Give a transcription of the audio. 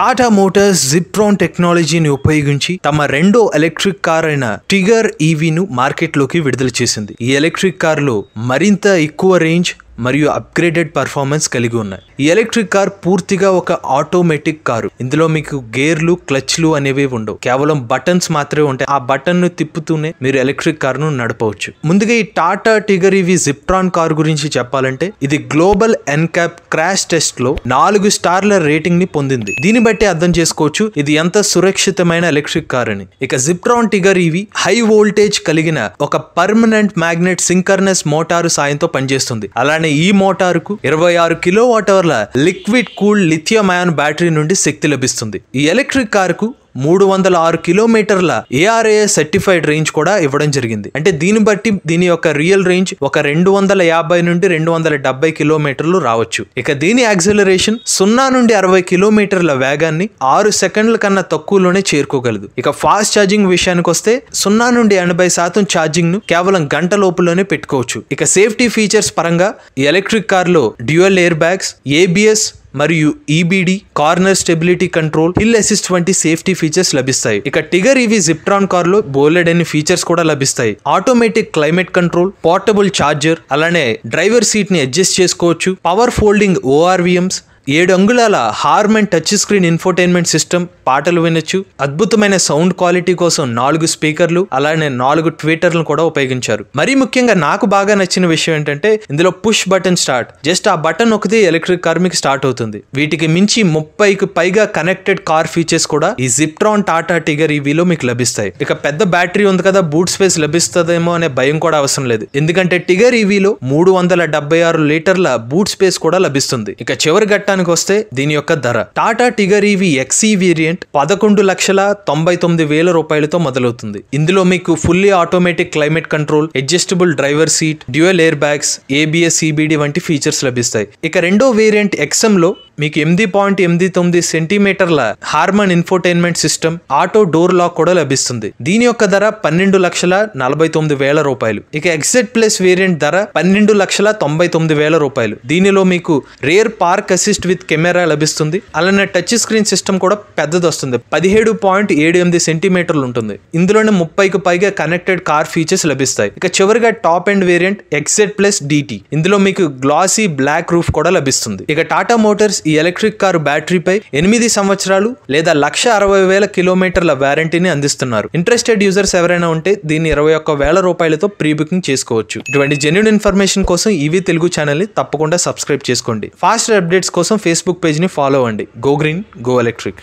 Tata Motors జిప్రాన్ టెక్నాలజీని ఉపయోగించి తమ రెండో ఎలక్ట్రిక్ కార్ అయిన టిగర్ ఈవీను మార్కెట్లోకి విడుదల చేసింది ఈ ఎలక్ట్రిక్ కారులో మరింత ఎక్కువ రేంజ్ మరియు అప్గ్రేడెడ్ పర్ఫార్మెన్స్ కలిగి ఉన్నాయి ఈ ఎలక్ట్రిక్ కార్ పూర్తిగా ఒక ఆటోమేటిక్ కారు ఇందులో మీకు గేర్లు క్లచ్లు అనేవి ఉండవు కేవలం బటన్స్ మాత్రమే ఉంటాయి ఆ బటన్ ను తిప్పుతూనే మీరు ఎలక్ట్రిక్ కారును నడపవచ్చు ముందుగా ఈ Tata Tigor EV Ziptron car గురించి చెప్పాలంటే ఇది గ్లోబల్ ఎన్కాప్ క్రాష్ టెస్ట్ లో నాలుగు స్టార్ల రేటింగ్ ని పొందింది దీన్ని బట్టి అర్థం చేసుకోవచ్చు ఇది ఎంత సురక్షితమైన ఎలక్ట్రిక్ కార్ అని ఇక Ziptron Tigor EV high voltage కలిగిన ఒక పర్మనెంట్ మ్యాగ్నెట్ సింకర్నెస్ మోటారు సాయంతో పనిచేస్తుంది అలానే అనే ఈ మోటారుకు ఇరవై ఆరు కిలో వాట్ అవర్ల liquid cool lithium ion battery నుండి శక్తి లభిస్తుంది ఈ ఎలక్ట్రిక్ కారుకు మూడు వందల ఆరు కిలోమీటర్ల ఏఆర్ఏ సర్టిఫైడ్ రేంజ్ కూడా ఇవ్వడం జరిగింది అంటే దీన్ని బట్టి దీని యొక్క రియల్ రేంజ్ ఒక రెండు వందల యాభై నుండి రెండు వందల డెబ్బై కిలోమీటర్లు రావచ్చు ఇక దీని యాక్సిలరేషన్ సున్నా నుండి అరవై కిలోమీటర్ల వేగాన్ని ఆరు సెకండ్ల కన్నా తక్కువలోనే చేరుకోగలదు ఇక ఫాస్ట్ ఛార్జింగ్ విషయానికి వస్తే సున్నా నుండి ఎనభై శాతం ఛార్జింగ్ ను కేవలం గంట లోపులోనే పెట్టుకోవచ్చు ఇక సేఫ్టీ ఫీచర్స్ పరంగా ఎలక్ట్రిక్ కార్లో డ్యూయల్ ఎయిర్ బ్యాగ్స్ ఏబిఎస్ మరియు EBD corner stability control hill assist వంటి సేఫ్టీ ఫీచర్స్ లభిస్తాయి ఇక టిగర్ ఇవి జిప్ట్రాన్ కార్ లో బోలెడ్ అనే ఫీచర్స్ కూడా లభిస్తాయి automatic climate control portable charger అలానే డ్రైవర్ సీట్ ని అడ్జస్ట్ చేసుకోవచ్చు పవర్ ఫోల్డింగ్ ఓఆర్విఎమ్స్ ఏడు అంగుళాల Harman touch screen infotainment system పాటలు వినొచ్చు అద్భుతమైన సౌండ్ క్వాలిటీ కోసం నాలుగు స్పీకర్లు అలానే నాలుగు ట్విట్టర్లను కూడా ఉపయోగించారు మరీ ముఖ్యంగా నాకు బాగా నచ్చిన విషయం ఏంటంటే ఇందులో పుష్ బటన్ స్టార్ట్ జస్ట్ ఆ బటన్ ఒకదే ఎలక్ట్రిక్ కార్ మీకు స్టార్ట్ అవుతుంది వీటికి మించి ముప్పైకి పైగా కనెక్టెడ్ కార్ ఫీచర్స్ కూడా ఈ జిప్ట్రాన్ టాటా టిగర్ ఈవీలో మీకు లభిస్తాయి ఇక పెద్ద బ్యాటరీ ఉంది కదా బూట్ స్పేస్ లభిస్తుందేమో అనే భయం కూడా అవసరం లేదు ఎందుకంటే టిగర్ ఈవీలో మూడు వందల డెబ్బై ఆరు లీటర్ల బూట్ స్పేస్ కూడా లభిస్తుంది ఇక చివరి ఘట్టానికి విషయానికి వస్తే దీని యొక్క ధర Tata Tigor EV XE variant పదకొండు లక్షల తొంభై తొమ్మిది వేల రూపాయలతో మొదలవుతుంది ఇందులో మీకు fully automatic climate control adjustable driver seat dual air bags ABS CBD వంటి ఫీచర్స్ లభిస్తాయి ఇక రెండో వేరియంట్ ఎక్సమ్ లో మీకు ఎనిమిది పాయింట్ ఎనిమిది తొమ్మిది సెంటీమీటర్ల Harman infotainment system auto door lock కూడా లభిస్తుంది దీని యొక్క ధర పన్నెండు లక్షల నలభై తొమ్మిది వేల రూపాయలు ఇక ఎగ్జిట్ ప్లస్ వేరియంట్ ధర పన్నెండు లక్షల తొంభై తొమ్మిది వేల రూపాయలు దీనిలో మీకు rear park assist with camera లభిస్తుంది అలానే టచ్ స్క్రీన్ సిస్టమ్ కూడా పెద్దది వస్తుంది పదిహేడు పాయింట్ ఏడు ఎనిమిది సెంటీమీటర్లు ఉంటుంది ఇందులోనే ముప్పైకి పైగా కనెక్టెడ్ కార్ ఫీచర్స్ లభిస్తాయి ఇక చివరిగా top end variant XZ plus DT ఇందులో మీకు గ్లాసీ బ్లాక్ రూఫ్ కూడా లభిస్తుంది ఇక టాటా మోటార్స్ ఈ ఎలక్ట్రిక్ కారు బ్యాటరీపై ఎనిమిది సంవత్సరాలు లేదా లక్ష అరవై వేల కిలోమీటర్ల వ్యారంటీని అందిస్తున్నారు ఇంట్రెస్టెడ్ యూజర్స్ ఎవరైనా ఉంటే దీన్ని ఇరవై ఒక్క వేల రూపాయలతో ప్రీ బుకింగ్ చేసుకోవచ్చు ఇటువంటి జెన్యున్ ఇన్ఫర్మేషన్ కోసం ఈవీ తెలుగు ఛానల్ని తప్పకుండా సబ్స్క్రైబ్ చేసుకోండి ఫాస్ట్ అప్డేట్స్ కోసం ఫేస్బుక్ పేజ్ని ఫాలో అండి గో గ్రీన్ గో ఎలక్ట్రిక్